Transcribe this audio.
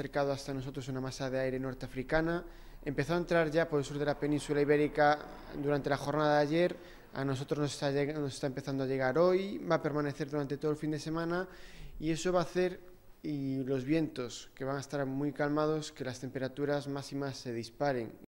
acercado hasta nosotros una masa de aire norteafricana. Empezó a entrar ya por el sur de la península ibérica durante la jornada de ayer. A nosotros nos está, nos está empezando a llegar hoy, va a permanecer durante todo el fin de semana y eso va a hacer y los vientos que van a estar muy calmados, que las temperaturas máximas se disparen